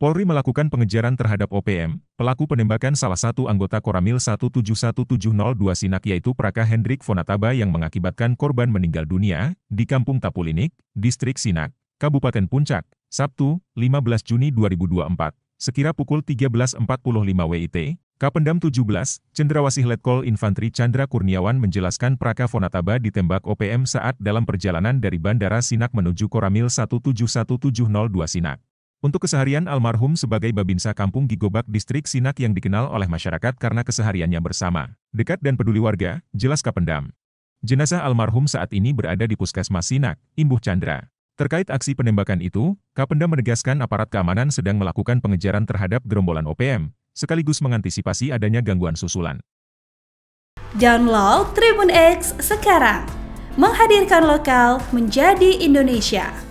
Polri melakukan pengejaran terhadap OPM, pelaku penembakan salah satu anggota Koramil 171702 Sinak yaitu Praka Hendrik Fonataba yang mengakibatkan korban meninggal dunia di Kampung Tapulinik, Distrik Sinak, Kabupaten Puncak, Sabtu, 15 Juni 2024, sekira pukul 13.45 WIT. Kapendam 17, Cendrawasih Letkol Infantri Chandra Kurniawan menjelaskan Praka Fonataba ditembak OPM saat dalam perjalanan dari Bandara Sinak menuju Koramil 171702 Sinak. Untuk keseharian almarhum sebagai Babinsa Kampung Gigobak Distrik Sinak yang dikenal oleh masyarakat karena kesehariannya bersama, dekat dan peduli warga, jelas Kapendam. Jenazah almarhum saat ini berada di Puskesmas Sinak, Imbuh Chandra. Terkait aksi penembakan itu, Kapendam menegaskan aparat keamanan sedang melakukan pengejaran terhadap gerombolan OPM, sekaligus mengantisipasi adanya gangguan susulan. Download Tribun X sekarang, menghadirkan lokal menjadi Indonesia.